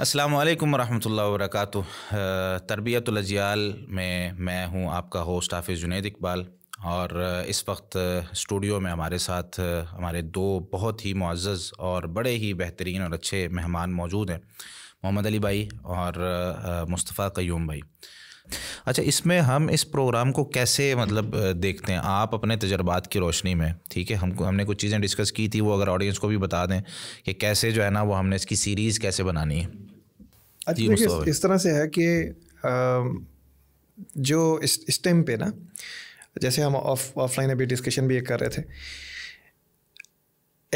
असलकम वरहमल वरक तरबियतलजियाल में मैं हूं आपका होस्ट हाफिज़ जुनेद इकबाल और uh, इस वक्त स्टूडियो uh, में हमारे साथ uh, हमारे दो बहुत ही मुआज़ और बड़े ही बेहतरीन और अच्छे मेहमान मौजूद हैं मोहम्मद अली भाई और मुस्तफ़ा क्यूम भाई अच्छा इसमें हम इस प्रोग्राम को कैसे मतलब देखते हैं आप अपने तजर्बात की रोशनी में ठीक है हमको हमने कुछ चीज़ें डिस्कस की थी वो अगर ऑडियंस को भी बता दें कि कैसे जो है ना वो हमने इसकी सीरीज़ कैसे बनानी है अच्छा देखिए इस तरह से है कि जो इस, इस टाइम पे ना जैसे हम ऑफ ऑफलाइन अभी डिस्कशन भी कर रहे थे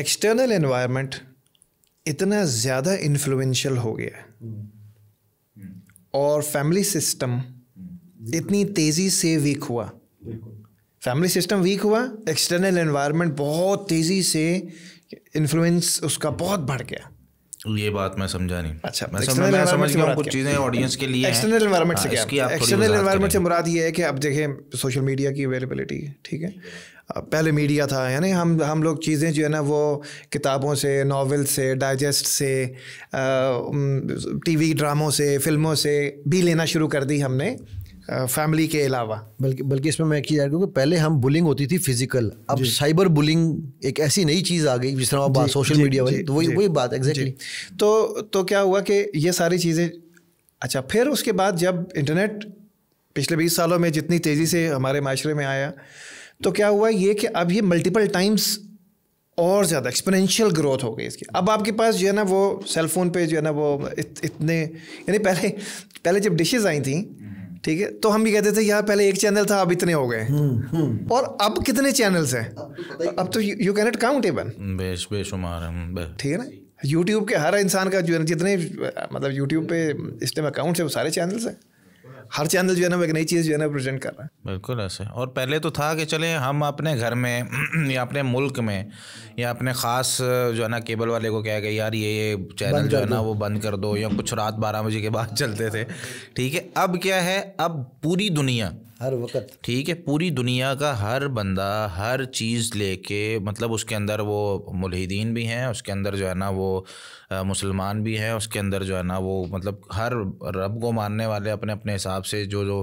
एक्सटर्नल एनवायरनमेंट इतना ज़्यादा इन्फ्लुएंशियल हो गया है हम्म। हम्म। और फैमिली सिस्टम इतनी तेज़ी से वीक हुआ फैमिली सिस्टम वीक हुआ एक्सटर्नल एनवायरनमेंट बहुत तेज़ी से इन्फ्लुएंस उसका बहुत बढ़ गया ये बात मैं समझा नहीं अच्छा मैं समझ मैं समझ गया कुछ चीज़ें ऑडियंस के लिए एक्सटर्नल एनवायरनमेंट से हाँ, क्या एक्सटर्नल एनवायरनमेंट से मुराद ये है कि अब देखें सोशल मीडिया की अवेलेबिलिटी है ठीक है पहले मीडिया था यानी हम हम लोग चीज़ें जो है ना वो किताबों से नावल से डाइजेस्ट से टीवी ड्रामों से फिल्मों से भी लेना शुरू कर दी हमने फैमिली के अलावा बल्कि बल्कि इसमें मैं रहा क्योंकि पहले हम बुलिंग होती थी फिजिकल अब साइबर बुलिंग एक ऐसी नई चीज़ आ गई जिस तरह आप सोशल मीडिया वाली तो वही वही बात एग्जैक्टली तो तो क्या हुआ कि ये सारी चीज़ें अच्छा फिर उसके बाद जब इंटरनेट पिछले बीस सालों में जितनी तेज़ी से हमारे माशरे में आया तो क्या हुआ ये कि अब ये मल्टीपल टाइम्स और ज़्यादा एक्सपोनेंशियल ग्रोथ हो गई इसकी अब आपके पास जो है ना वो सेल फोन पे जो है ना वो इत, इतने यानी पहले पहले जब डिशेज आई थी ठीक है तो हम भी कहते थे यार पहले एक चैनल था अब इतने हो गए हम्म, हम्म। और अब कितने चैनल्स हैं अब तो you can not count even बेश बेशुमार ठीक है ना यूट्यूब के हर इंसान का जो जितने मतलब यूट्यूब पे इस टाइम अकाउंट्स है वो सारे चैनल्स हैं हर चैनल जो है ना एक नई चीज़ जो है ना प्रेजेंट कर रहा है बिल्कुल ऐसे और पहले तो था कि चले हम अपने घर में या अपने मुल्क में या अपने ख़ास जो है ना केबल वाले को कह गया यार ये ये चैनल जो है ना वो बंद कर दो या कुछ रात बारह बजे के बाद चलते थे ठीक है अब क्या है अब पूरी दुनिया हर वक्त ठीक है पूरी दुनिया का हर बंदा हर चीज़ लेके मतलब उसके अंदर वो मुलहिदीन भी हैं उसके अंदर जो है ना वो मुसलमान भी हैं उसके अंदर जो है ना वो मतलब हर रब को मानने वाले अपने अपने हिसाब से जो जो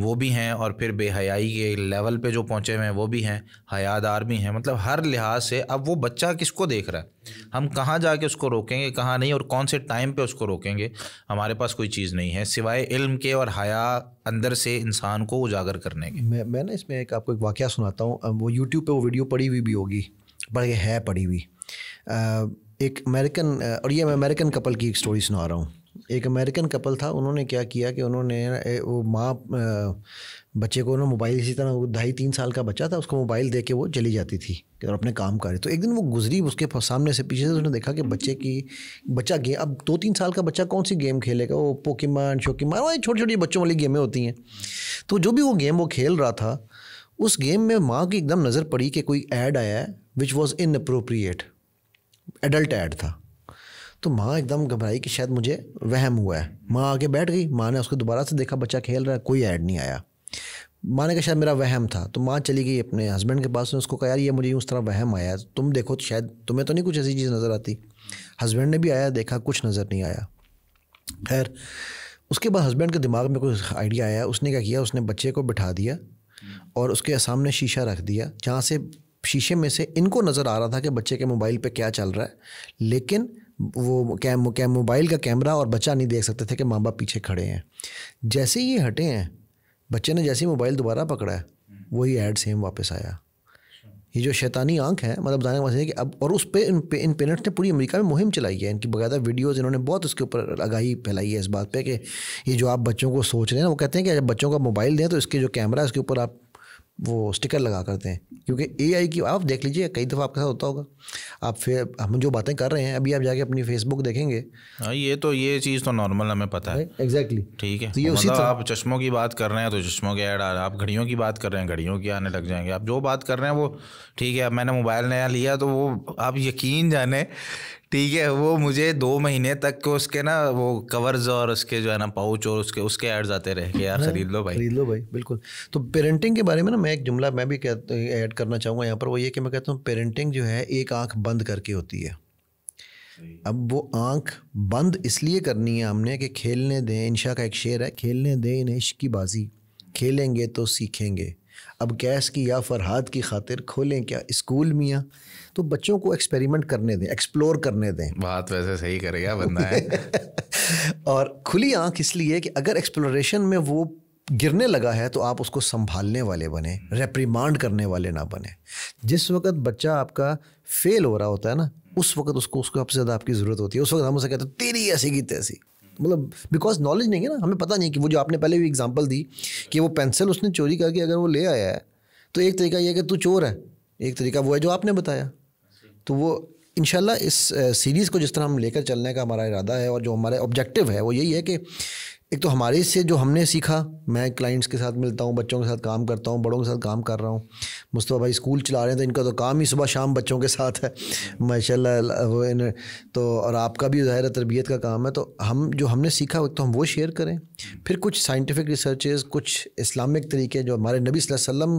वो भी हैं और फिर बेहयाई के लेवल पे जो पहुँचे हुए हैं वो भी हैं हयादार भी हैं मतलब हर लिहाज से अब वो बच्चा किसको देख रहा है हम कहाँ जाके उसको रोकेंगे कहाँ नहीं और कौन से टाइम पे उसको रोकेंगे हमारे पास कोई चीज़ नहीं है सिवाय इल्म के और हया अंदर से इंसान को उजागर करने के मैं मैं ना इसमें एक आपको एक वाक्य सुनाता हूँ वो यूट्यूब पर वो वीडियो पड़ी हुई भी होगी बड़ी है पड़ी हुई एक अमेरिकन और ये मैं अमेरिकन कपल की एक स्टोरी सुना रहा हूँ एक अमेरिकन कपल था उन्होंने क्या किया कि उन्होंने वो माँ बच्चे को ना मोबाइल इसी तरह ढाई तीन साल का बच्चा था उसको मोबाइल दे के वो चली जाती थी और अपने काम करे तो एक दिन वो गुजरी उसके सामने से पीछे से उसने देखा कि बच्चे की बच्चा गेम अब दो तीन साल का बच्चा कौन सी गेम खेलेगा वो पोकीमान शोकीमान वो छोटी छोटी बच्चों वाली गेमें होती हैं तो जो भी वो गेम वो खेल रहा था उस गेम में माँ की एकदम नज़र पड़ी कि कोई ऐड आया है which was inappropriate adult ad था तो माँ एकदम घबराई कि शायद मुझे वहम हुआ है माँ आके बैठ गई माँ ने उसको दोबारा से देखा बच्चा खेल रहा है कोई ऐड नहीं आया माँ ने कहा शायद मेरा वहम था तो माँ चली गई अपने हस्बैंड के पास ने उसको कहा यार ये मुझे उस तरह वहम आया तुम देखो तो शायद तुम्हें तो नहीं कुछ ऐसी चीज़ नज़र आती हस्बैंड ने भी आया देखा कुछ नज़र नहीं आया खैर उसके बाद हस्बैंड के दिमाग में कोई आइडिया आया उसने क्या किया उसने बच्चे को बिठा दिया और उसके सामने शीशा रख दिया जहाँ से शीशे में से इनको नज़र आ रहा था कि बच्चे के मोबाइल पे क्या चल रहा है लेकिन वो कैम कैम मोबाइल का कैमरा और बच्चा नहीं देख सकते थे कि माँ बाप पीछे खड़े हैं जैसे ही ये हटे हैं बच्चे ने जैसे ही मोबाइल दोबारा पकड़ा है वही एड सेम वापस आया ये जो शैतानी आंख है मतलब बताने का मतलब है कि अब और उस पर इन, पे, इन पेरेंट्स ने पूरी अमेरिका में मुहिम चलाई है इनकी बकायदा वीडियोज़ इन्होंने बहुत उसके ऊपर आगाही फैलाई है इस बात पे कि ये जो आप बच्चों को सोच रहे हैं वो कहते हैं कि अगर बच्चों का मोबाइल दें तो इसके जो कैमरा है उसके ऊपर आप वो स्टिकर लगा करते हैं क्योंकि ए की आप देख लीजिए कई दफ़ा आपके साथ होता होगा आप फिर हम जो बातें कर रहे हैं अभी आप जाके अपनी फेसबुक देखेंगे हाँ ये तो ये चीज़ तो नॉर्मल हमें पता है एग्जैक्टली ठीक है तो ये उसी मतलब आप चश्मों की बात कर रहे हैं तो चश्मों के ऐड आ रहे हैं आप घड़ियों की बात कर रहे हैं घड़ियों की आने लग जाएंगे आप जो बात कर रहे हैं वो ठीक है मैंने मोबाइल नया लिया तो वो आप यकीन जाने ठीक है वो मुझे दो महीने तक के उसके ना वो कवर्स और उसके जो है ना पाउच और उसके उसके ऐड आते रहे कि यार खरीद लो भाई खरीद लो भाई बिल्कुल तो पेरेंटिंग के बारे में ना मैं एक जुमला मैं भी ऐड करना चाहूँगा यहाँ पर वो ये कि मैं कहता हूँ पेरेंटिंग जो है एक आँख बंद करके होती है अब वो आँख बंद इसलिए करनी है हमने कि खेलने दें इंशा का एक शेर है खेलने दें इन्हें इश्क की बाजी खेलेंगे तो सीखेंगे अब गैस की या फरहाद की खातिर खोलें क्या स्कूल मियाँ तो बच्चों को एक्सपेरिमेंट करने दें एक्सप्लोर करने दें बात वैसे सही करेगा बनना है और खुली आंख इसलिए कि अगर एक्सप्लोरेशन में वो गिरने लगा है तो आप उसको संभालने वाले बने रेप्रीमांड करने वाले ना बने जिस वक्त बच्चा आपका फेल हो रहा होता है ना उस वक्त उसको उसको आपसे ज़्यादा आपकी ज़रूरत होती है उस वक्त हम उसे कहते हैं तेरी ऐसी की तैसी मतलब बिकॉज नॉलेज नहीं है ना हमें पता नहीं कि वो जो आपने पहले भी एग्जाम्पल दी कि वो पेंसिल उसने चोरी करके अगर वो ले आया है तो एक तरीका यह है कि तू चोर है एक तरीका वो है जो आपने बताया तो वो इन इस सीरीज़ को जिस तरह हम लेकर चलने का हमारा इरादा है और जो हमारा ऑब्जेक्टिव है वो यही है कि एक तो हमारे से जो हमने सीखा मैं क्लाइंट्स के साथ मिलता हूँ बच्चों के साथ काम करता हूँ बड़ों के साथ काम कर रहा हूँ मुस्तफ़ा भाई स्कूल चला रहे हैं तो इनका तो काम ही सुबह शाम बच्चों के साथ है हम्म। माशा वो इन तो और आपका भी ज़ाहिर तरबियत का काम है तो हम जो हमने सीखा एक तो हम वो शेयर करें हम्म। फिर कुछ साइंटिफिक रिसर्चेज कुछ इस्लामिक तरीके जो हमारे नबी वसम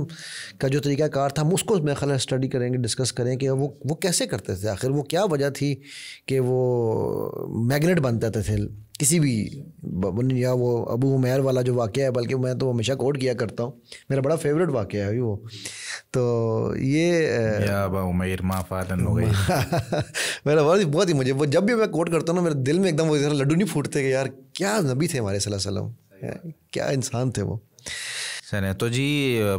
का जो तरीक़ाकार था हम उसको मेरा ख्याल स्टडी करेंगे डिस्कस करें कि वो वो कैसे करते थे आखिर वो क्या वजह थी कि वो मैगनेट जाते थे किसी भी या वो अबू उमेर वाला जो वाक़ है बल्कि मैं तो हमेशा कोट किया करता हूँ मेरा बड़ा फेवरेट वाक़ है अभी वो तो ये उमेर मेरा बहुत ही बहुत ही मुझे वो जब भी मैं कोट करता हूँ ना मेरे दिल में एकदम वो लड्डू नहीं फूटते कि यार क्या नबी थे हमारे सल्लम क्या इंसान थे वो सर तो जी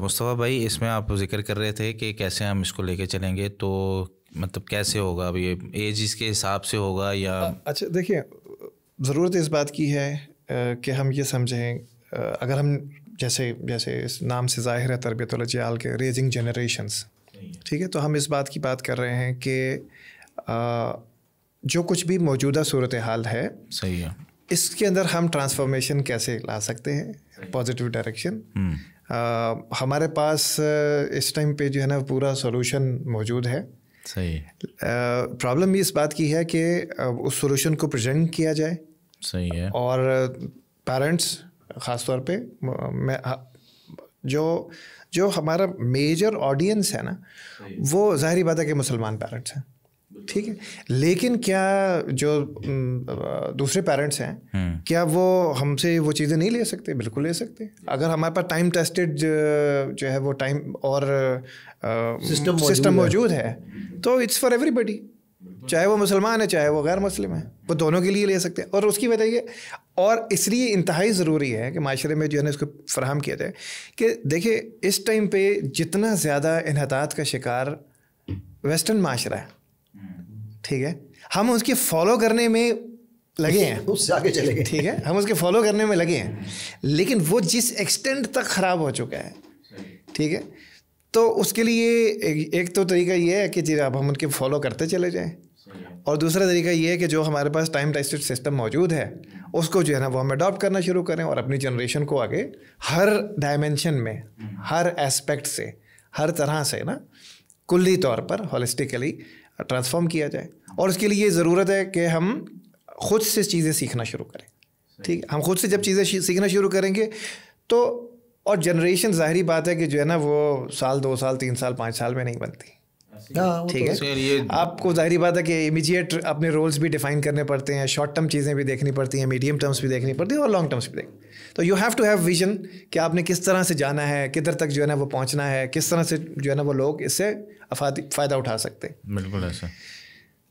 मुस्तफ़ा भाई इसमें आप जिक्र कर रहे थे कि कैसे हम इसको लेके चलेंगे तो मतलब कैसे होगा अब ये एज इसके हिसाब से होगा या अच्छा देखिए ज़रूरत इस बात की है कि हम ये समझें अगर हम जैसे जैसे इस नाम से ज़ाहिर है जयाल के रेजिंग जनरेशन्स ठीक है तो हम इस बात की बात कर रहे हैं कि जो कुछ भी मौजूदा सूरत हाल है सही है इसके अंदर हम ट्रांसफॉर्मेशन कैसे ला सकते हैं पॉजिटिव डायरेक्शन हम्म। हमारे पास इस टाइम पे जो है ना पूरा सॉल्यूशन मौजूद है सही प्रॉब्लम भी इस बात की है कि उस सोल्यूशन को प्रेजेंट किया जाए सही है और पेरेंट्स ख़ास तौर पे मैं जो जो हमारा मेजर ऑडियंस है ना वो जाहिर बात है कि मुसलमान पेरेंट्स हैं ठीक है लेकिन क्या जो दूसरे पेरेंट्स हैं हम्म। क्या वो हमसे वो चीज़ें नहीं ले सकते बिल्कुल ले सकते अगर हमारे पास टाइम टेस्टेड जो है वो टाइम और सिस्टम सिस्टम मौजूद है तो इट्स फॉर एवरीबडी चाहे वो मुसलमान है चाहे वो गैर मुस्लिम है वो दोनों के लिए ले सकते हैं और उसकी वजह ये और इसलिए इंतहाई ज़रूरी है कि माशरे में जो है ना इसको फ्राहम किया जाए कि देखिए इस टाइम पे जितना ज़्यादा इनहतात का शिकार वेस्टर्न माशरा है ठीक है हम उसके फॉलो करने में लगे हैं उससे आगे चले गए ठीक है हम उसके फॉलो करने में लगे हैं लेकिन वो जिस एक्सटेंट तक ख़राब हो चुका है ठीक है तो उसके लिए एक, एक तो तरीका ये है कि जी अब हम उनके फॉलो करते चले जाएं और दूसरा तरीका ये है कि जो हमारे पास टाइम टेस्टेड सिस्टम मौजूद है उसको जो है ना वो हम अडॉप्ट करना शुरू करें और अपनी जनरेशन को आगे हर डायमेंशन में हम्म। हर एस्पेक्ट से हर तरह से ना कुल्ली तौर पर होलिस्टिकली ट्रांसफॉर्म किया जाए और उसके लिए ये ज़रूरत है कि हम खुद से चीज़ें सीखना शुरू करें ठीक है हम खुद से जब चीज़ें सीखना शुरू करेंगे तो और जनरेशन ज़ाहरी बात है कि जो है ना वो साल दो साल तीन साल पाँच साल में नहीं बनती हाँ, ठीक तो है आपको जाहिर बात है कि इमीजिएट अपने रोल्स भी डिफाइन करने पड़ते हैं शॉर्ट टर्म चीज़ें भी देखनी पड़ती हैं मीडियम टर्म्स भी देखनी पड़ती हैं और लॉन्ग टर्म्स भी देखनी तो you have to have vision कि आपने किस तरह से जाना है किधर तक जो है ना वो पहुंचना है किस तरह से जो है ना वो लोग इससे फ़ायदा उठा सकते हैं बिल्कुल ऐसा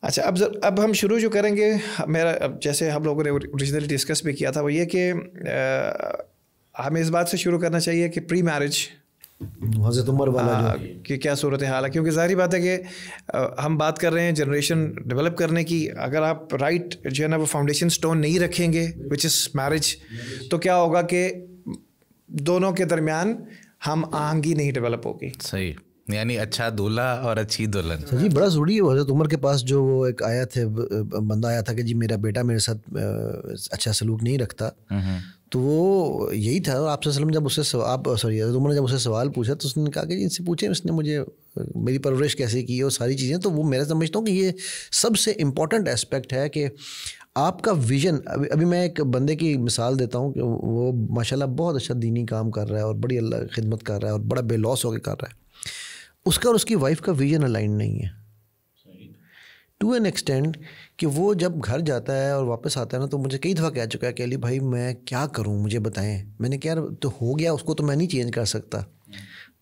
अच्छा अब अब हम शुरू जो करेंगे मेरा अब जैसे हम लोगों ने ओरिजिनली डिस्कस भी किया था वो ये कि हमें इस बात से शुरू करना चाहिए कि प्री मैरिज हज़रत उमर वाला हाँ, कि क्या सूरत हाल है क्योंकि जाहिर बात है कि हम बात कर रहे हैं जनरेशन डेवलप करने की अगर आप राइट जो है ना वो फाउंडेशन स्टोन नहीं रखेंगे विच इज़ मैरिज तो क्या होगा कि दोनों के दरमियान हम आहंगी नहीं डेवलप होगी सही यानी अच्छा दूल्हा और अच्छी दुल्हन जी बड़ा ज़रूरी है हज़रत उमर के पास जो वो एक आया थे बंदा आया था कि जी मेरा बेटा मेरे साथ अच्छा सलूक नहीं रखता हम्म, हम्म। तो वो यही था और आपसे वसलम जब उससे आप सॉरी उमर ने जब उससे सवाल पूछा तो उसने कहा कि इनसे पूछे इसने मुझे मेरी परवरिश कैसे की और सारी चीज़ें तो वो मेरा समझता हूँ कि ये सबसे इम्पॉर्टेंट एस्पेक्ट है कि आपका विजन अभी अभी मैं एक बंदे की मिसाल देता हूँ कि वो माशाल्लाह बहुत अच्छा दीनी काम कर रहा है और बड़ी अल्लाह खिदमत कर रहा है और बड़ा बेलॉस होकर कर रहा है उसका और उसकी वाइफ का विजन अलाइन नहीं है टू एन एक्सटेंड कि वो जब घर जाता है और वापस आता है ना तो मुझे कई दफ़ा कह चुका है कि अली भाई मैं क्या करूँ मुझे बताएं मैंने क्या तो हो गया उसको तो मैं नहीं चेंज कर सकता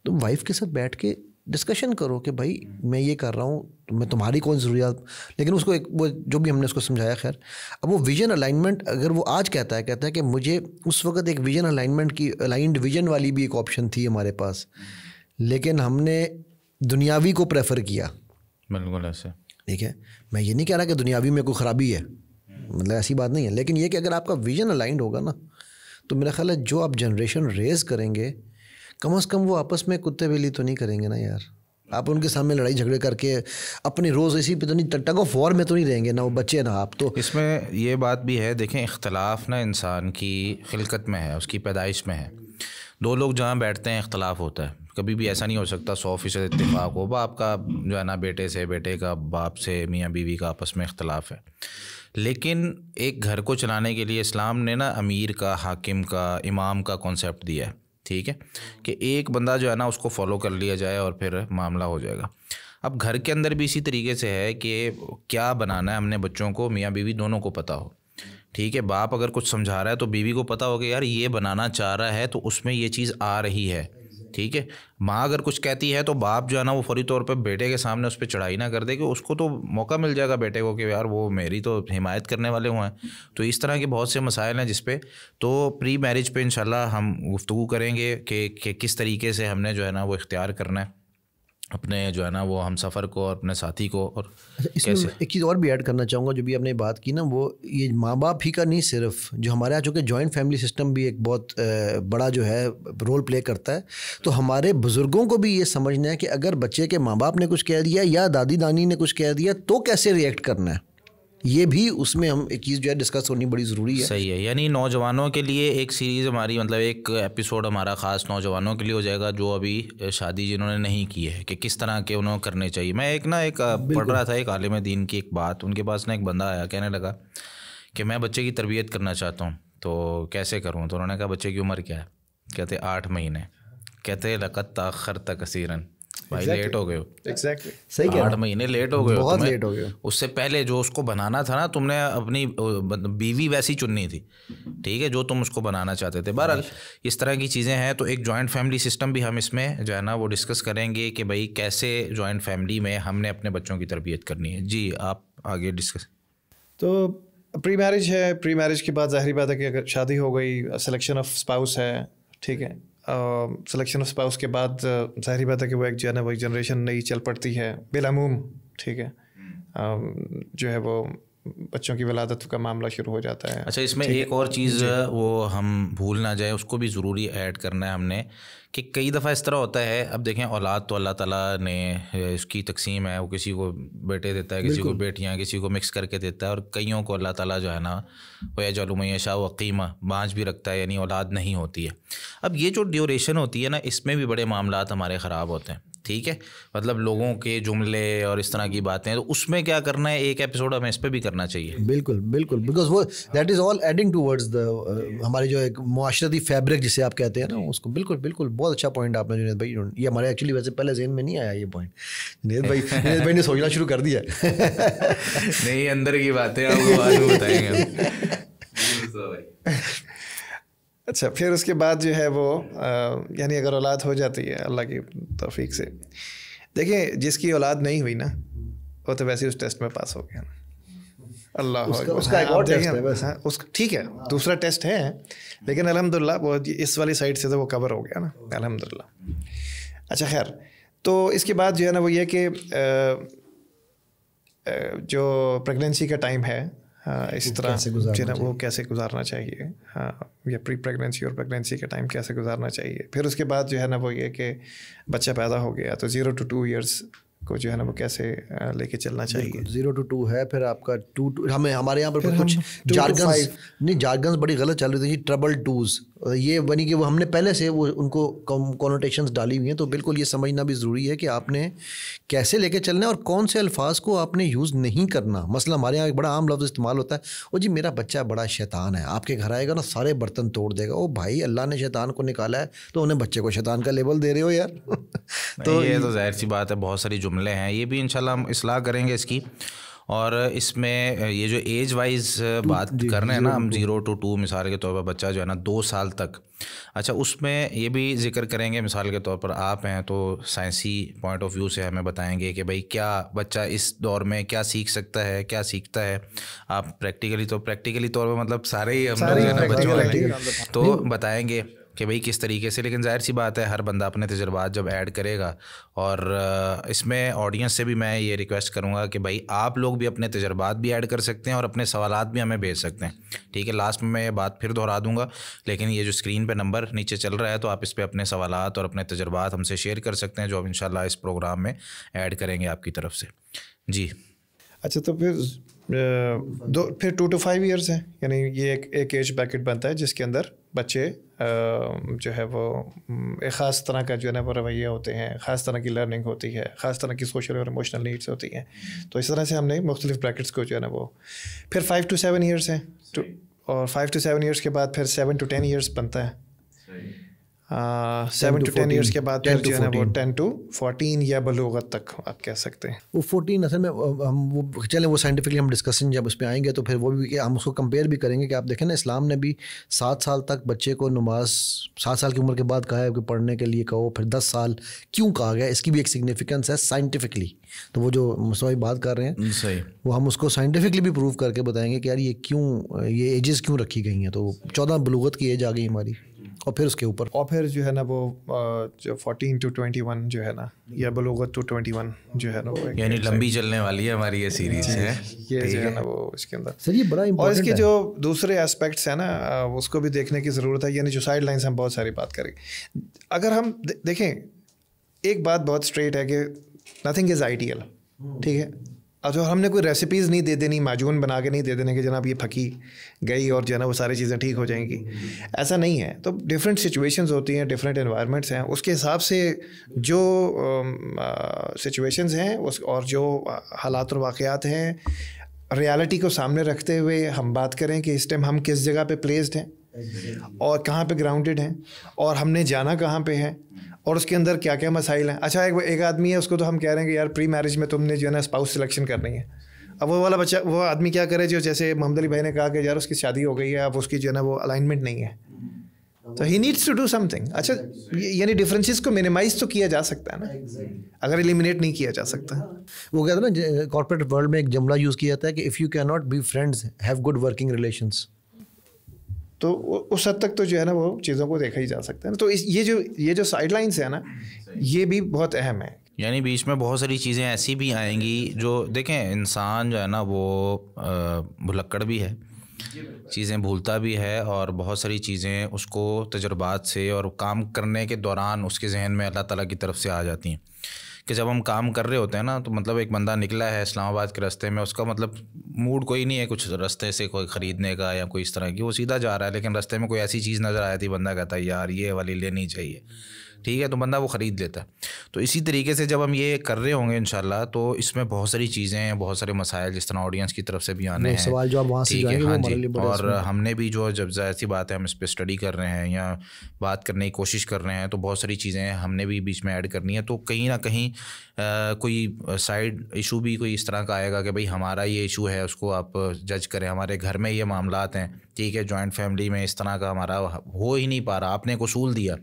तो वाइफ के साथ बैठ के डिस्कशन करो कि भाई मैं ये कर रहा हूँ तो मैं तुम्हारी कौन ज़रूरियात लेकिन उसको एक वो जो भी हमने उसको समझाया खैर अब वो विजन अलाइनमेंट अगर वो आज कहता है कहता है कि मुझे उस वक्त एक विजन अलाइनमेंट की अलाइंड विजन वाली भी एक ऑप्शन थी हमारे पास लेकिन हमने दुनियावी को प्रेफर किया बिल्कुल ऐसे ठीक है मैं ये नहीं कह रहा कि दुनियावी में कोई ख़राबी है मतलब ऐसी बात नहीं है लेकिन ये कि अगर आपका विजन अलाइंड होगा ना तो मेरा ख्याल है जो आप जनरेशन रेज करेंगे कम अज़ कम वो आपस में कुत्ते बिल्ली तो नहीं करेंगे ना यार आप उनके सामने लड़ाई झगड़े करके अपने रोज़ इसी पे तो नहीं टग ऑफ वॉर में तो नहीं रहेंगे ना वो बच्चे ना आप तो इसमें ये बात भी है देखें इख्तलाफ ना इंसान की खिलकत में है उसकी पैदाइश में है दो लोग जहाँ बैठते हैं इख्तलाफ होता है कभी भी ऐसा नहीं हो सकता सौ फीसद इतफाक़ हो बाप का जो है ना बेटे से बेटे का बाप से मियाँ बीवी का आपस में इख्तलाफ है लेकिन एक घर को चलाने के लिए इस्लाम ने ना अमीर का हाकिम का इमाम का कॉन्सेप्ट दिया है ठीक है कि एक बंदा जो है ना उसको फॉलो कर लिया जाए और फिर मामला हो जाएगा अब घर के अंदर भी इसी तरीके से है कि क्या बनाना है हमने बच्चों को मियाँ बीवी दोनों को पता हो ठीक है बाप अगर कुछ समझा रहा है तो बीवी को पता हो कि यार ये बनाना चाह रहा है तो उसमें ये चीज़ आ रही है ठीक है माँ अगर कुछ कहती है तो बाप जो है ना वो फौरी तौर पर बेटे के सामने उस पर चढ़ाई ना कर दे कि उसको तो मौका मिल जाएगा बेटे को कि यार वो मेरी तो हिमायत करने वाले हुए हैं तो इस तरह के बहुत से मसाइल हैं जिसपे तो प्री मैरिज पे इन हम गुफ्तु करेंगे कि किस तरीके से हमने जो है ना वो इख्तियार करना है अपने जो है ना वो हम सफ़र को और अपने साथी को और अच्छा, इसमें एक चीज़ और भी ऐड करना चाहूँगा जो भी आपने बात की ना वो ये माँ बाप ही का नहीं सिर्फ जो हमारे यहाँ चूँकि जॉइंट फैमिली सिस्टम भी एक बहुत बड़ा जो है रोल प्ले करता है तो हमारे बुज़ुर्गों को भी ये समझना है कि अगर बच्चे के माँ बाप ने कुछ कह दिया या दादी दानी ने कुछ कह दिया तो कैसे रिएक्ट करना है ये भी उसमें हम एक चीज़ जो है डिस्कस होनी बड़ी ज़रूरी है सही है यानी नौजवानों के लिए एक सीरीज़ हमारी मतलब एक एपिसोड हमारा ख़ास नौजवानों के लिए हो जाएगा जो अभी शादी जिन्होंने नहीं की है कि किस तरह के उन्होंने करने चाहिए मैं एक ना एक पढ़ रहा था एक आलिम दीन की एक बात उनके पास ना एक बंदा आया कहने लगा कि मैं बच्चे की तरबियत करना चाहता हूँ तो कैसे करूँ तो उन्होंने कहा बच्चे की उम्र क्या है कहते आठ महीने कहते लकत तक तकसीरन भाई exactly. लेट हो गए हो exactly. सही आठ महीने लेट हो गए बहुत लेट हो गए उससे पहले जो उसको बनाना था ना तुमने अपनी बीवी वैसी चुननी थी ठीक है जो तुम उसको बनाना चाहते थे बहरहाल इस तरह की चीज़ें हैं तो एक जॉइंट फैमिली सिस्टम भी हम इसमें जो है ना वो डिस्कस करेंगे कि भाई कैसे जॉइंट फैमिली में हमने अपने बच्चों की तरबियत करनी है जी आप आगे डिस्कस तो प्री मैरिज है प्री मैरिज के बाद जाहिर बात है कि अगर शादी हो गई सिलेक्शन ऑफ स्पाउस है ठीक है सिलेक्शन ऑफ स्पाउस के बाद जाहिर बात है कि वो एक जो है ना वो एक जनरेशन नई चल पड़ती है बिलमूम ठीक है हम्म। जो है वो बच्चों की वलादत का मामला शुरू हो जाता है अच्छा इसमें एक और चीज़ वो हम भूल ना जाए उसको भी ज़रूरी ऐड करना है हमने कि कई दफ़ा इस तरह होता है अब देखें औलाद तो अल्लाह ताला ने इसकी तकसीम है वो किसी को बेटे देता है किसी को बेटियाँ किसी को मिक्स करके देता है और कईयों को अल्लाह ताला जो है ना वो जलमैया शाह वकीमा बाँझ भी रखता है यानी औलाद नहीं होती है अब ये जो ड्यूरेशन होती है ना इसमें भी बड़े मामला हमारे ख़राब होते हैं ठीक है मतलब लोगों के जुमले और इस तरह की बातें तो उसमें क्या करना है एक एपिसोड हमें इस पर भी करना चाहिए बिल्कुल बिल्कुल बिकॉज वो that is all adding to words the हमारी जो एक माशरती फैब्रिक जिसे आप कहते हैं ना उसको बिल्कुल बिल्कुल बहुत अच्छा पॉइंट आपने जुनेद भाई ये हमारे एक्चुअली वैसे पहले जेन में नहीं आया ये पॉइंट जुनेद भाई जुनेद भाई ने सोचना शुरू कर दिया नहीं अंदर की बातें बताएंगे अच्छा फिर उसके बाद जो है वो यानी अगर औलाद हो जाती है अल्लाह की तोफीक से देखिए जिसकी औलाद नहीं हुई ना वो तो वैसे उस टेस्ट में पास हो गया ना अल्लाह उसका, उसका एक और टेस्ट है हाँ, उस ठीक है दूसरा टेस्ट है लेकिन अलहमदिल्ला वो इस वाली साइड से तो वो कवर हो गया ना अलहमदिल्ला अच्छा खैर तो इसके बाद जो है ना वो ये कि जो प्रेगनेंसी का टाइम है हाँ, इस तरह जो वो कैसे गुजारना चाहिए हाँ या प्री प्रेगनेंसी और प्रेगनेंसी का टाइम कैसे गुजारना चाहिए फिर उसके बाद जो है ना वो ये कि बच्चा पैदा हो गया तो ज़ीरो टू टू ईयर्स को जो है ना वो कैसे लेके चलना चाहिए जीरो टू टू है फिर आपका टू टू हमें हमारे यहाँ पर कुछ जार्गन्स नहीं जार्गन्स बड़ी गलत चल रही थी ट्रबल टूज ये बनी कि वो हमने पहले से वो उनको कॉनोटेशन डाली हुई हैं तो बिल्कुल ये समझना भी ज़रूरी है कि आपने कैसे लेके चलना है और कौन से अल्फाज को आपने यूज़ नहीं करना मसला हमारे यहाँ एक बड़ा आम लफ्ज़ इस्तेमाल होता है वो जी मेरा बच्चा बड़ा शैतान है आपके घर आएगा ना सारे बर्तन तोड़ देगा ओ भाई अल्लाह ने शैतान को निकाला है तो उन्हें बच्चे को शैतान का लेबल दे रहे हो यार तो, तो ये तो जाहिर सी बात है बहुत सारी जुमले हैं ये भी इन हम इसलाह करेंगे इसकी और इसमें ये जो एज वाइज तो बात कर रहे हैं ना हम जीरो टू टू मिसाल के तौर पर बच्चा जो है ना दो साल तक अच्छा उसमें ये भी जिक्र करेंगे मिसाल के तौर पर आप हैं तो साइंसी पॉइंट ऑफ व्यू से हमें बताएंगे कि भाई क्या बच्चा इस दौर में क्या सीख सकता है क्या सीखता है आप प्रैक्टिकली तो प्रैक्टिकली तौर पर मतलब सारे ही हम लोग तो बताएंगे कि भाई किस तरीके से लेकिन जाहिर सी बात है हर बंदा अपने तजुर्बा जब ऐड करेगा और इसमें ऑडियंस से भी मैं ये रिक्वेस्ट करूँगा कि भाई आप लोग भी अपने तजर्बात भी ऐड कर सकते हैं और अपने सवाल भी हमें भेज सकते हैं ठीक है लास्ट में मैं ये बात फिर दोहरा दूँगा लेकिन ये जो स्क्रीन पर नंबर नीचे चल रहा है तो आप इस पर अपने सवाल और अपने तजुर्बा हमसे शेयर कर सकते हैं जो हम इन इस प्रोग्राम में ऐड करेंगे आपकी तरफ से जी अच्छा तो फिर दो फिर टू टू फाइव इयर्स हैं यानी ये एक एक एज बैकेट बनता है जिसके अंदर बच्चे जो है वो एक ख़ास तरह का जो है ना रवैया होते हैं ख़ास तरह की लर्निंग होती है ख़ास तरह की सोशल और इमोशनल नीड्स होती हैं तो इस तरह से हमने मुख्तलिफ ब्रैकेट्स को जो है ना वो फिर फाइव टू सेवन ईयर्स हैं तो, और फाइव टू सेवन ईयर्स के बाद फिर सेवन टू टेन ईयर्स बनता है सेवन टू टेन ईयर्स के बाद वो टेन टू फोर्टीन या बलोगत तक आप कह सकते हैं वो फोर्टीन असल में हम वो चलें वो साइंटिफिकली हम डिस्कशन जब उस पर आएंगे तो फिर वो भी हम उसको कंपेयर भी करेंगे कि आप देखें ना इस्लाम ने भी सात साल तक बच्चे को नमाज सात साल की उम्र के बाद कहा है कि पढ़ने के लिए कहो फिर दस साल क्यों कहा गया इसकी भी एक सिग्निफिकेंस है साइंटिफिकली तो वो जो मुस्तफ़ी बात कर रहे हैं हम्म, सही वो हम उसको साइंटिफिकली भी प्रूव करके बताएंगे कि यार ये क्यों ये एजेस क्यों रखी गई हैं तो चौदह बलूगत की एज आ गई हमारी और फिर उसके ऊपर और फिर जो है ना वो जो फोर्टीन टू ट्वेंटी वन जो है ना या बलोगत टू ट्वेंटी वन जो है ना वो यानी लंबी चलने वाली है हमारी ये सीरीज है ये जो है ना वो इसके अंदर सर ये बड़ा और इसके जो दूसरे एस्पेक्ट्स हैं ना उसको भी देखने की ज़रूरत है यानी जो साइड लाइन्स हम बहुत सारी बात करें अगर हम देखें एक बात बहुत स्ट्रेट है कि नथिंग इज़ आइडियल ठीक है अच्छा हमने कोई रेसिपीज़ नहीं दे देनी माजून बना के नहीं दे देने कि जनाब ये फकी गई और जो है ना वो सारी चीज़ें ठीक हो जाएंगी ऐसा नहीं है तो डिफरेंट सिचुएशंस होती हैं डिफरेंट इन्वायरमेंट्स हैं उसके हिसाब से जो सिचुएशंस हैं उस और जो हालात और वाक़ात हैं रियलिटी को सामने रखते हुए हम बात करें कि इस टाइम हम किस जगह पे प्लेस्ड हैं और कहाँ पे ग्राउंडेड हैं और हमने जाना कहाँ पे है और उसके अंदर क्या क्या मसाइल हैं अच्छा एक एक आदमी है उसको तो हम कह रहे हैं कि यार प्री मैरिज में तुमने जो है ना स्पाउस सिलेक्शन करनी है अब वो वाला बच्चा वो आदमी क्या करे जो जैसे मोहम्मद अली भाई ने कहा कि यार उसकी शादी हो गई है अब उसकी जो है ना वो अलाइनमेंट नहीं है तो he needs to do something अच्छा यानी डिफरेंसेस को मिनिमाइज तो किया जा सकता है ना अगर एलिमिनेट नहीं किया जा सकता वो कहते हैं ना कॉर्पोरेट वर्ल्ड में एक जुमला यूज़ किया जाता है कि if you can not be friends have good working relations तो उस हद तक तो जो है ना वो चीज़ों को देखा ही जा सकता है तो इस ये जो ये जो हम्म, साइडलाइंस है ना ये भी बहुत अहम है यानी बीच में बहुत सारी चीज़ें ऐसी भी आएंगी जो देखें इंसान जो है ना वो भुलक्कड़ भी है चीज़ें भूलता भी है और बहुत सारी चीज़ें उसको तजुर्बात से और काम करने के दौरान उसके जहन में अल्लाह ताला की तरफ से आ जाती हैं कि जब हम काम कर रहे होते हैं ना तो मतलब एक बंदा निकला है इस्लामाबाद के रास्ते में उसका मतलब मूड कोई नहीं है कुछ रास्ते से कोई ख़रीदने का या कोई इस तरह की वो सीधा जा रहा है लेकिन रास्ते में कोई ऐसी चीज़ नज़र आई थी बंदा कहता है यार ये वाली लेनी चाहिए ठीक है तो बंदा वो ख़रीद लेता है तो इसी तरीके से जब हम ये कर रहे होंगे इन तो इसमें बहुत सारी चीज़ें हैं बहुत सारे मसाइल जिस तरह ऑडियंस की तरफ से भी आने हैं सवाल जो वहाँ से जाएंगे हाँ जी और हमने भी जो जब जाहिर सी बात है हम इस पर स्टडी कर रहे हैं या बात करने की कोशिश कर रहे हैं तो बहुत सारी चीज़ें हमने भी बीच में ऐड करनी है तो कहीं ना कहीं कोई साइड इशू भी कोई इस तरह का आएगा कि भाई हमारा ये इशू है उसको आप जज करें हमारे घर में ये मामला हैं ठीक है जॉइंट फैमिली में इस तरह का हमारा हो ही नहीं पा रहा आपने एक उसूल दिया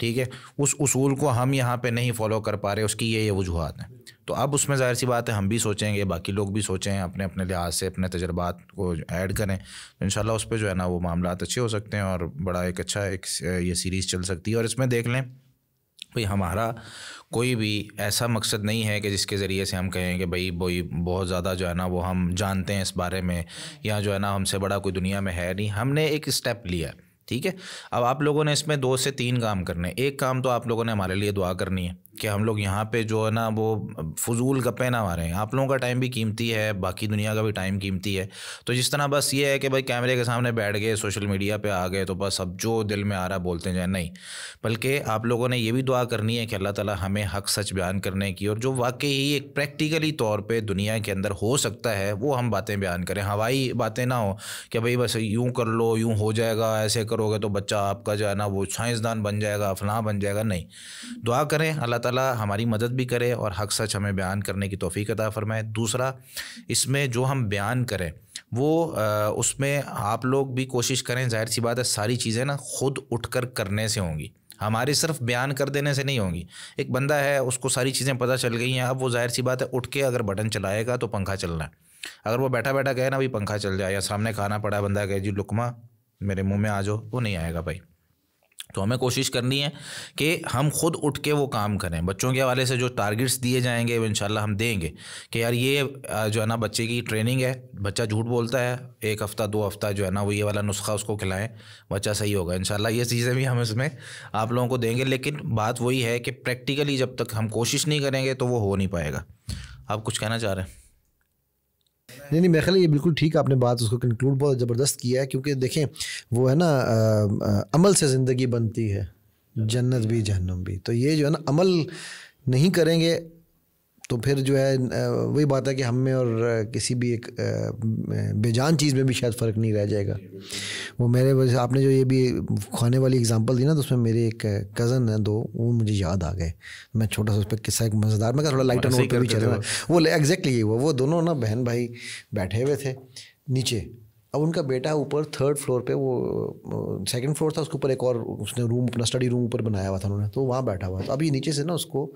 ठीक है उस उसूल को हम यहाँ पे नहीं फॉलो कर पा रहे उसकी ये ये वजूहत हैं तो अब उसमें ज़ाहिर सी बात है हम भी सोचेंगे बाकी लोग भी सोचें अपने अपने लिहाज से अपने तजर्बात को ऐड करें तो इन उस पर जो है ना वो मामला अच्छे हो सकते हैं और बड़ा एक अच्छा एक ये सीरीज़ चल सकती है और इसमें देख लें भाई हमारा कोई भी ऐसा मकसद नहीं है कि जिसके ज़रिए से हम कहें कि भाई वही बहुत ज़्यादा जो है ना वो हम जानते हैं इस बारे में या जो है ना हमसे बड़ा कोई दुनिया में है नहीं हमने एक स्टेप लिया है ठीक है अब आप लोगों ने इसमें दो से तीन काम करने एक काम तो आप लोगों ने हमारे लिए दुआ करनी है कि हम लोग यहाँ पे जो है ना वो फजूल गप्पे ना हैं आप लोगों का टाइम भी कीमती है बाकी दुनिया का भी टाइम कीमती है तो जिस तरह बस ये है कि भाई कैमरे के सामने बैठ गए सोशल मीडिया पे आ गए तो बस अब जो दिल में आ रहा बोलते जाए नहीं बल्कि आप लोगों ने ये भी दुआ करनी है कि अल्लाह ताला हमें हक सच बयान करने की और जो वाकई ही एक प्रैक्टिकली तौर पर दुनिया के अंदर हो सकता है वो हम बातें बयान करें हवाई बातें ना हो कि भाई बस यूँ कर लो यूँ हो जाएगा ऐसे करोगे तो बच्चा आपका जो है ना वो साइंसदान बन जाएगा अफलाह बन जाएगा नहीं दुआ करें अल्लाह ताला हमारी मदद भी करे और हक सच हमें बयान करने की तोफ़ी अदा फ़रमाए दूसरा इसमें जो हम बयान करें वो आ, उसमें आप लोग भी कोशिश करें जाहिर सी बात है सारी चीज़ें ना ख़ुद उठकर करने से होंगी हमारे सिर्फ बयान कर देने से नहीं होंगी एक बंदा है उसको सारी चीज़ें पता चल गई हैं अब वो जाहिर सी बात है उठ के अगर बटन चलाएगा तो पंखा चलना है अगर वो बैठा बैठा कहे ना भाई पंखा चल जाए या सामने खाना पड़ा बंदा कहे जी लुकमा मेरे मुँह में आ जाओ वो नहीं आएगा भाई तो हमें कोशिश करनी है कि हम खुद उठ के वो काम करें बच्चों के हवाले से जो टारगेट्स दिए जाएंगे वो इन हम देंगे कि यार ये जो है ना बच्चे की ट्रेनिंग है बच्चा झूठ बोलता है एक हफ़्ता दो हफ़्ता जो है ना वो ये वाला नुस्खा उसको खिलाएं बच्चा सही होगा इन ये चीज़ें भी हम इसमें आप लोगों को देंगे लेकिन बात वही है कि प्रैक्टिकली जब तक हम कोशिश नहीं करेंगे तो वो हो नहीं पाएगा आप कुछ कहना चाह रहे हैं नहीं नहीं मेरे ख्याल ये बिल्कुल ठीक आपने बात उसको कंक्लूड बहुत ज़बरदस्त किया है क्योंकि देखें वो है ना अमल से ज़िंदगी बनती है जन्नत भी जहनम भी तो ये जो है ना अमल नहीं करेंगे तो फिर जो है वही बात है कि हम में और किसी भी एक बेजान चीज़ में भी शायद फ़र्क नहीं रह जाएगा वो मेरे वजह आपने जो ये भी खाने वाली एग्जांपल दी ना तो उसमें मेरे एक कज़न है दो वो मुझे याद आ गए मैं छोटा सा उस पर किस्सा एक मज़ेदार मैं थोड़ा लाइट ऑन पर भी चल रहा वो एग्जैक्टली ये हुआ वो दोनों ना बहन भाई बैठे हुए थे नीचे अब उनका बेटा ऊपर थर्ड फ्लोर पे वो सेकंड फ्लोर था उसके ऊपर एक और उसने रूम अपना स्टडी रूम ऊपर बनाया हुआ था उन्होंने तो वहाँ बैठा हुआ था अभी नीचे से ना उसको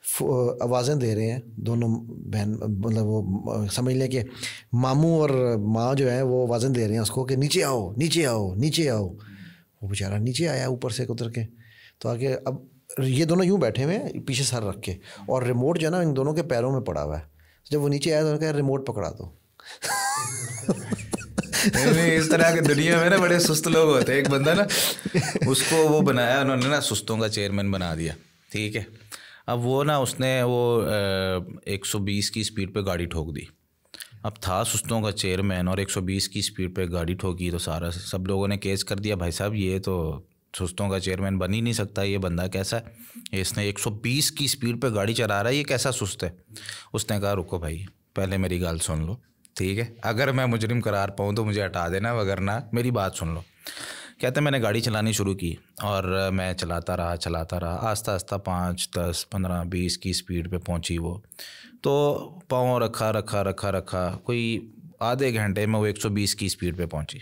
आवाज़ें दे रहे हैं दोनों बहन मतलब वो समझ लें कि मामू और माँ जो है वो आवाज़ें दे रहे हैं उसको कि नीचे आओ नीचे आओ नीचे आओ वो बेचारा नीचे आया ऊपर से उतर के तो आके अब ये दोनों यूँ बैठे हुए हैं पीछे सर रख के और रिमोट जो है ना इन दोनों के पैरों में पड़ा हुआ है जब वो नीचे आया तो उन्होंने कहा रिमोट पकड़ा दो इस तरह के दुनिया में ना बड़े सुस्त लोग होते हैं एक बंदा ना उसको वो बनाया उन्होंने ना सुस्तों का चेयरमैन बना दिया ठीक है अब वो ना उसने वो एक सौ बीस की स्पीड पे गाड़ी ठोक दी अब था सुस्तों का चेयरमैन और 120 की स्पीड पे गाड़ी ठोकी तो सारा सब लोगों ने केस कर दिया भाई साहब ये तो सुस्तों का चेयरमैन बन ही नहीं सकता ये बंदा कैसा है इसने 120 की स्पीड पे गाड़ी चला रहा है ये कैसा सुस्त है उसने कहा रुको भाई पहले मेरी गाल सुन लो ठीक है अगर मैं मुजरिम करार पाऊँ तो मुझे हटा देना वगरना मेरी बात सुन लो कहते हैं मैंने गाड़ी चलानी शुरू की और मैं चलाता रहा चलाता रहा आस्ता आस्ता पाँच दस पंद्रह बीस की स्पीड पे पहुंची वो तो पाँव रखा रखा रखा रखा कोई आधे घंटे में वो 120 की स्पीड पे पहुंची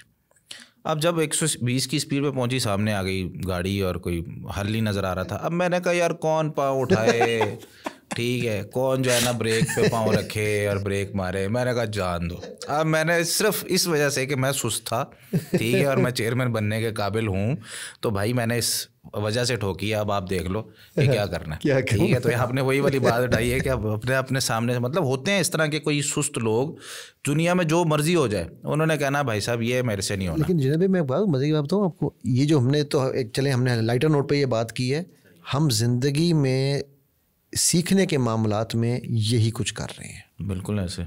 अब जब 120 की स्पीड पे पहुंची सामने आ गई गाड़ी और कोई हल्ली नज़र आ रहा था अब मैंने कहा यार कौन पाँव उठाए ठीक है कौन जो है ना ब्रेक पे पाँव रखे और ब्रेक मारे मैंने कहा जान दो अब मैंने सिर्फ इस वजह से कि मैं सुस्त था ठीक है और मैं चेयरमैन बनने के काबिल हूँ तो भाई मैंने इस वजह से ठोकी है अब आप देख लो कि क्या करना है ठीक है तो यहाँ आपने वही वाली बात उठाई है कि अब अपने अपने सामने मतलब होते हैं इस तरह के कोई सुस्त लोग दुनिया में जो मर्जी हो जाए उन्होंने कहना भाई साहब ये मेरे से नहीं होना लेकिन भी मैं बात मजे की बात हूँ आपको ये जो हमने तो एक चले हमने लाइटर नोट पर यह बात की है हम जिंदगी में सीखने के मामला में यही कुछ कर रहे हैं बिल्कुल ऐसे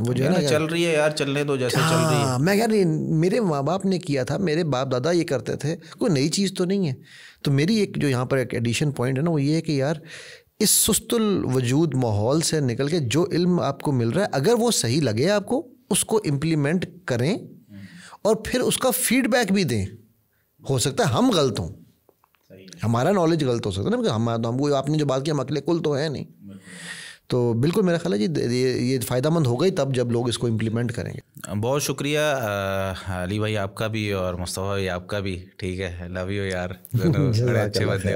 वो जो है ना चल रही है यार चलने दो तो जैसे हाँ, चल रही है हाँ, मैं रही मेरे माँ बाप ने किया था मेरे बाप दादा ये करते थे कोई नई चीज़ तो नहीं है तो मेरी एक जो यहाँ पर एक एडिशन पॉइंट है ना वो ये है कि यार इस सुस्तुल वजूद माहौल से निकल के जो इल्म आपको मिल रहा है अगर वो सही लगे आपको उसको इम्प्लीमेंट करें और फिर उसका फीडबैक भी दें हो सकता है हम गलत हों हमारा नॉलेज गलत हो सकता है ना हमारा तो हमको आपने जो बात की हम अकेले कुल तो है नहीं तो बिल्कुल मेरा ख्याल है जी ये ये मंद होगा ही तब जब लोग इसको इम्प्लीमेंट करेंगे बहुत शुक्रिया अली भाई आपका भी और मुस्तफ़ा भाई आपका भी ठीक है लव यू यार बड़े अच्छे बंदे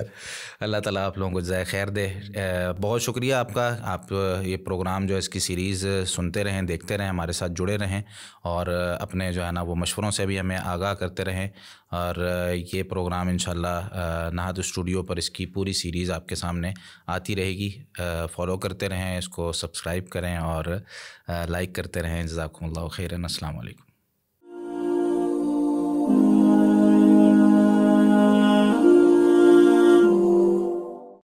अल्लाह ताला आप लोगों को जय खैर दे बहुत शुक्रिया आपका आप ये प्रोग्राम जो है इसकी सीरीज़ सुनते रहें देखते रहें हमारे साथ जुड़े रहें और अपने जो है ना वो मशवरों से भी हमें आगाह करते रहें और ये प्रोग्राम इन नाहत स्टूडियो पर इसकी पूरी सीरीज़ आपके सामने आती रहेगी फॉलो करते रहें इसको सब्सक्राइब करें और लाइक करते रहें जजाकम्ला खैरन अल्लाम